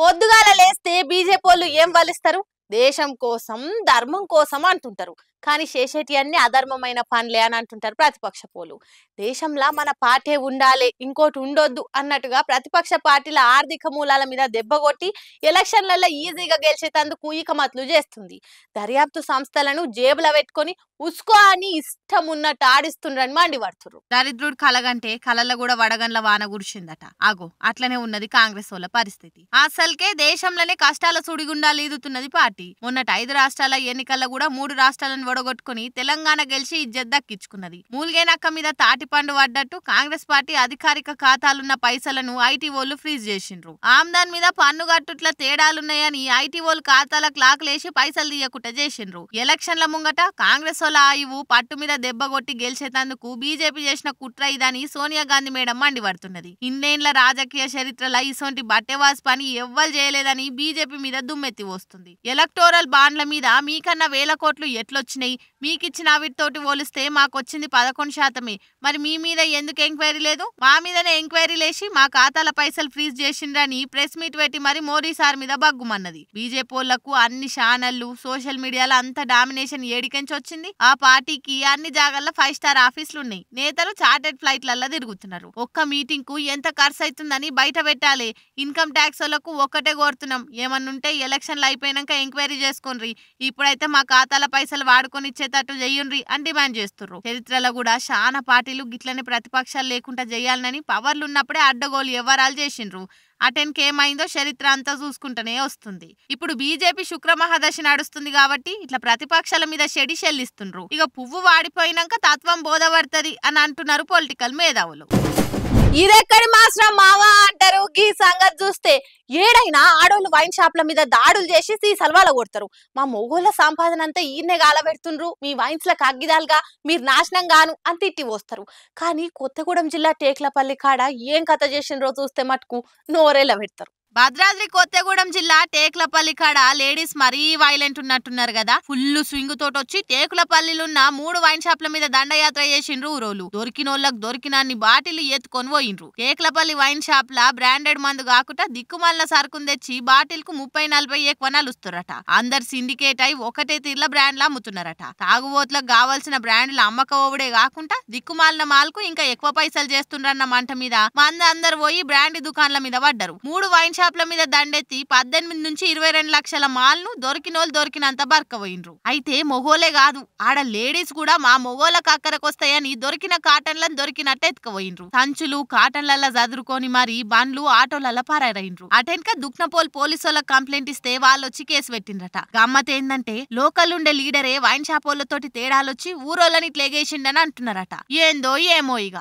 పొద్దుగాల లేస్తే బీజేపీ వాళ్ళు ఏం వలిస్తారు దేశం కోసం ధర్మం కోసం అంటుంటారు కానీ చేసేటి అన్ని అధర్మమైన పనులే అని అంటుంటారు ప్రతిపక్ష పోలు దేశంలా మన పార్టీ ఉండాలి ఇంకోటి ఉండొద్దు అన్నట్టుగా ప్రతిపక్ష పార్టీల ఆర్థిక మూలాల మీద దెబ్బ కొట్టి ఎలక్షన్లలో ఈజీగా గెలిచేటందుకు ఈకమతులు చేస్తుంది దర్యాప్తు సంస్థలను జేబులో పెట్టుకొని ఉస్కో అని ఇష్టం ఉన్నట్టు ఆడిస్తుండ్రని మండిపడుతురు దరిద్రుడు కలగంటే కలల్లో కూడా వడగండ్ల వాన గురిచిందట ఆగో అట్లనే ఉన్నది కాంగ్రెస్ వాళ్ళ పరిస్థితి అసలుకే దేశంలోనే కష్టాల సుడిగుండాలు ఈదుతున్నది పార్టీ పార్టీ మొన్నటి ఐదు రాష్ట్రాల ఎన్నికల్లో కూడా మూడు రాష్ట్రాలను ఒడగొట్టుకుని తెలంగాణ గెలిచి ఇజ్జత్ దక్కించుకున్నది మూలిగేనక్క మీద తాటిపండు పడ్డట్టు కాంగ్రెస్ పార్టీ అధికారిక ఖాతాలున్న పైసలను ఐటీఓలు ఫ్రీజ్ చేసిండ్రు ఆమ్దాన్ మీద పన్ను గట్టుట్ల తేడాలున్నాయని ఐటీఓలు ఖాతాల లాకలేసి పైసలు తీయకుండా చేసిండ్రు ఎలక్షన్ల ముంగట కాంగ్రెస్ వాళ్ళ ఆయువు పట్టు మీద దెబ్బ కొట్టి గెలిచేటందుకు బీజేపీ చేసిన కుట్ర ఇదని సోనియా గాంధీ మేడం మండిపడుతున్నది ఇన్నేళ్ల రాజకీయ చరిత్రలో ఇసొంటి బట్టెవాస్ పని ఎవ్వరు చేయలేదని బీజేపీ మీద దుమ్మెత్తి వస్తుంది ఎలక్టోరల్ బాండ్ల మీద మీకన్నా వేల కోట్లు ఎట్లొచ్చినాయి మీకిచ్చిన వీటితోటి పోలిస్తే మాకొచ్చింది పదకొండు శాతమే మరి మీ మీద ఎందుకు ఎంక్వైరీ లేదు మా మీదనే ఎంక్వైరీ లేసి మా ఖాతాల పైసలు ఫ్రీజ్ చేసిండ్రని ప్రెస్ మీట్ పెట్టి మరి మోడీ సార్ మీద బగ్గుమన్నది బీజేపీలకు అన్ని ఛానళ్లు సోషల్ మీడియాలో అంత డామినేషన్ ఏడికెంచి వచ్చింది ఆ పార్టీకి అన్ని జాగాల్లో ఫైవ్ స్టార్ ఆఫీసులు ఉన్నాయి నేతలు చార్టెడ్ ఫ్లైట్లలో తిరుగుతున్నారు ఒక్క మీటింగ్ కు ఎంత ఖర్చు అవుతుందని బయట పెట్టాలి ఇన్కమ్ ట్యాక్స్ వాళ్ళకు ఒక్కటే కోరుతున్నాం ఏమన్నుంటే ఎలక్షన్లు అయిపోయినాక ఎంక్వైరీ ఎంక్వైరీ చేసుకుని ఇప్పుడైతే మా ఖాతాల పైసలు వాడుకొని ఇచ్చేటట్టు చెయ్యండి అని డిమాండ్ చేస్తున్నారు చరిత్రలో కూడా చాలా పార్టీలు గిట్లనే ప్రతిపక్షాలు లేకుండా చేయాలని పవర్లు ఉన్నప్పుడే అడ్డగోలు ఎవరాలు చేసిండ్రు అటెన్కి ఏమైందో చరిత్ర అంతా చూసుకుంటేనే వస్తుంది ఇప్పుడు బీజేపీ శుక్ర మహాదశి నడుస్తుంది కాబట్టి ఇట్లా ప్రతిపక్షాల మీద షెడి షెల్లిస్తుండ్రు ఇక పువ్వు వాడిపోయినాక తత్వం బోధపడుతుంది అని అంటున్నారు పొలిటికల్ మేధావులు ఇదెక్కడి మాస్టర్ మావా అంటారు ఈ సంగతి చూస్తే ఏడైనా ఆడోళ్ళు వైన్ షాప్ల మీద దాడులు చేసి సీసల్వాల కొడతారు మా మొగోళ్ళ సంపాదన అంతా ఈయనే గాలబెడుతుండ్రు మీ వైన్స్లకు అగ్గిదాలుగా మీరు నాశనం గాను అని తిట్టి వస్తారు కానీ కొత్తగూడెం జిల్లా టేక్లపల్లి కాడ ఏం కథ చేసినరో చూస్తే మటుకు నోరేలా పెడతారు భద్రాద్రి కొత్తగూడెం జిల్లా టేకులపల్లి కాడ లేడీస్ మరీ వైలెంట్ ఉన్నట్టున్నారు కదా ఫుల్ స్వింగ్ తోటి వచ్చి టేకులపల్లిలున్న మూడు వైన్ షాప్ల మీద దండయాత్ర చేసిండ్రు ఊరోలు దొరికినోళ్ళకు దొరికినన్ని బాటిల్ ఎత్తుకొని పోయిండ్రు టేకులపల్లి వైన్ షాప్ లా బ్రాండెడ్ మందు కాకుండా దిక్కుమాలిన సరుకుని తెచ్చి బాటిల్ కు ముప్పై నలభై ఎక్కువనాలు ఇస్తురట అందరు సిండికేట్ అయి ఒకటే తీర్ల లా అమ్ముతున్నారట తాగుబోతులకు కావాల్సిన బ్రాండ్ల అమ్మకపోవుడే కాకుండా దిక్కుమాలిన మాల్కు ఇంకా ఎక్కువ పైసలు చేస్తుండ్రన్న మంట మీద మంది అందరు పోయి బ్రాండ్ దుకాణాల మీద పడ్డరు మూడు వైన్ షాప్ షాప్ల మీద దండెత్తి పద్దెనిమిది నుంచి ఇరవై రెండు లక్షల ను దొరికినోళ్ళు దొరికినంత బరకపోయినరు అయితే మొగోలే కాదు ఆడ లేడీస్ కూడా మా మొగోల కక్కరకొస్తాయని దొరికిన కాటన్లను దొరికినట్టు ఎత్తుకపోయినరు సంచులు కాటన్లలా చదురుకొని మరి బండ్లు ఆటోలలా పారైనరు అటెన్క దుక్నపోల్ పోలీసుల కంప్లైంట్ ఇస్తే వాళ్ళు వచ్చి కేసు పెట్టిండ్రట గమ్మత్ ఏందంటే లోకల్ ఉండే లీడరే వైన్ షాపోళ్ళతోటి తేడాలొచ్చి ఊరోళ్ళని ఇట్లేగేసిండని అంటున్నారట ఏందో ఏమో ఇక